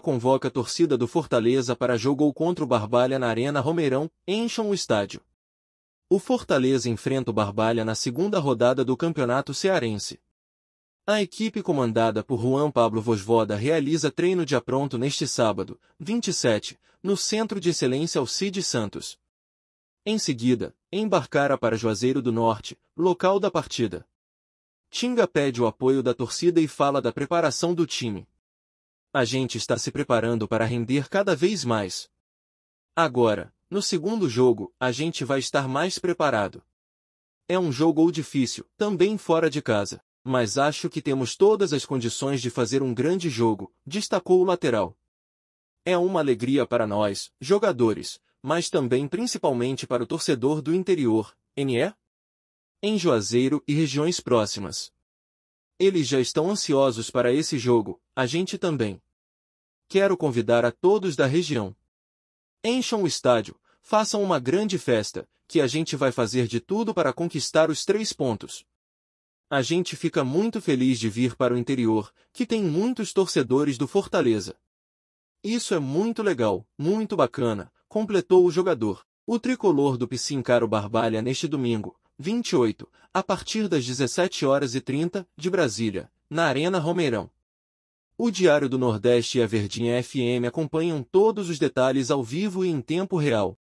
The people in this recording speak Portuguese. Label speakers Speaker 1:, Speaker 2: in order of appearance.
Speaker 1: convoca a torcida do Fortaleza para jogo contra o Barbalha na Arena Romeirão, encham o estádio. O Fortaleza enfrenta o Barbalha na segunda rodada do Campeonato Cearense. A equipe comandada por Juan Pablo Vosvoda realiza treino de apronto neste sábado, 27, no Centro de Excelência Alcide Santos. Em seguida, embarcará para Juazeiro do Norte, local da partida. Tinga pede o apoio da torcida e fala da preparação do time. A gente está se preparando para render cada vez mais. Agora, no segundo jogo, a gente vai estar mais preparado. É um jogo difícil, também fora de casa, mas acho que temos todas as condições de fazer um grande jogo, destacou o lateral. É uma alegria para nós, jogadores, mas também principalmente para o torcedor do interior, NE? Em Juazeiro e regiões próximas. Eles já estão ansiosos para esse jogo, a gente também. Quero convidar a todos da região. Encham o estádio, façam uma grande festa, que a gente vai fazer de tudo para conquistar os três pontos. A gente fica muito feliz de vir para o interior, que tem muitos torcedores do Fortaleza. Isso é muito legal, muito bacana, completou o jogador. O tricolor do Piscincaro Barbalha neste domingo, 28, a partir das 17 horas e 30 de Brasília, na Arena Romeirão. O Diário do Nordeste e a Verdinha FM acompanham todos os detalhes ao vivo e em tempo real,